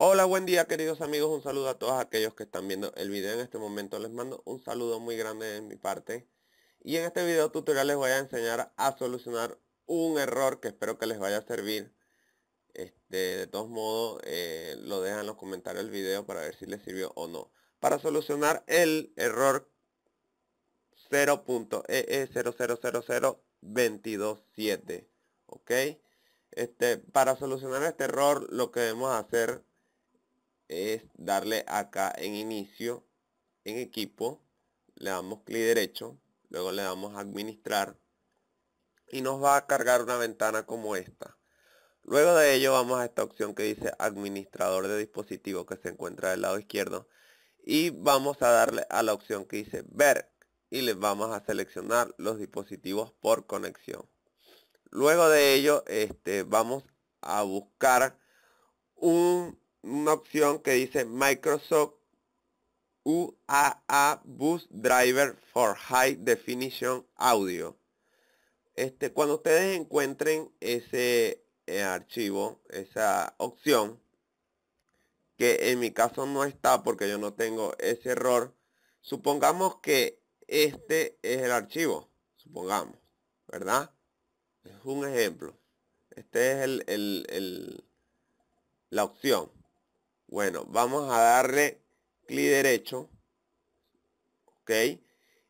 Hola, buen día queridos amigos, un saludo a todos aquellos que están viendo el video en este momento. Les mando un saludo muy grande de mi parte. Y en este video tutorial les voy a enseñar a solucionar un error que espero que les vaya a servir. Este, de todos modos, eh, lo dejan en los comentarios del video para ver si les sirvió o no. Para solucionar el error 0e e ¿Ok? Este, para solucionar este error lo que debemos hacer es darle acá en inicio, en equipo, le damos clic derecho, luego le damos administrar y nos va a cargar una ventana como esta. Luego de ello vamos a esta opción que dice administrador de dispositivo que se encuentra del lado izquierdo y vamos a darle a la opción que dice ver y le vamos a seleccionar los dispositivos por conexión. Luego de ello este, vamos a buscar un una opción que dice Microsoft UAA Bus Driver for High Definition Audio. Este, cuando ustedes encuentren ese eh, archivo, esa opción, que en mi caso no está porque yo no tengo ese error, supongamos que este es el archivo, supongamos, ¿verdad? Es un ejemplo. Este es el, el, el, la opción. Bueno, vamos a darle clic derecho. Ok.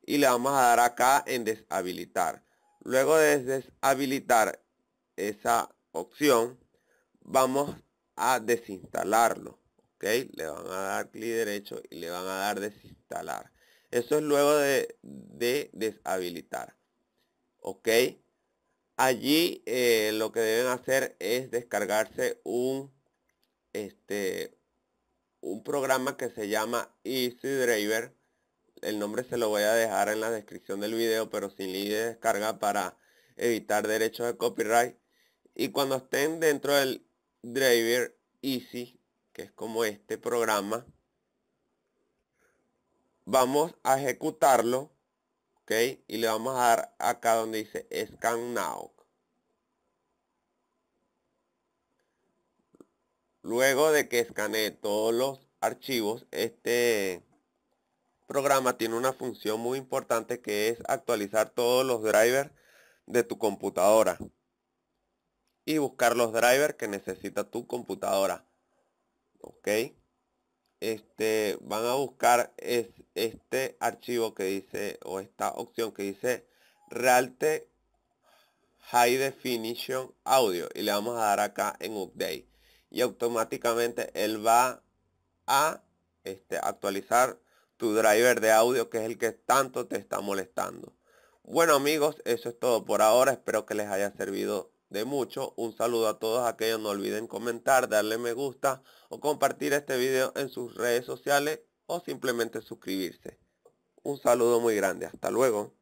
Y le vamos a dar acá en deshabilitar. Luego de deshabilitar esa opción, vamos a desinstalarlo. Ok. Le van a dar clic derecho y le van a dar desinstalar. Eso es luego de, deshabilitar. Ok. Allí eh, lo que deben hacer es descargarse un este un programa que se llama Easy Driver. El nombre se lo voy a dejar en la descripción del video, pero sin ley de descarga para evitar derechos de copyright. Y cuando estén dentro del driver Easy, que es como este programa, vamos a ejecutarlo, ¿ok? Y le vamos a dar acá donde dice Scan Now. Luego de que escanee todos los archivos, este programa tiene una función muy importante que es actualizar todos los drivers de tu computadora y buscar los drivers que necesita tu computadora. Ok. Este, van a buscar es, este archivo que dice o esta opción que dice Realte High Definition Audio y le vamos a dar acá en Update y automáticamente él va a este, actualizar tu driver de audio que es el que tanto te está molestando. Bueno amigos, eso es todo por ahora. Espero que les haya servido de mucho. Un saludo a todos aquellos. No olviden comentar, darle me gusta o compartir este video en sus redes sociales o simplemente suscribirse. Un saludo muy grande. Hasta luego.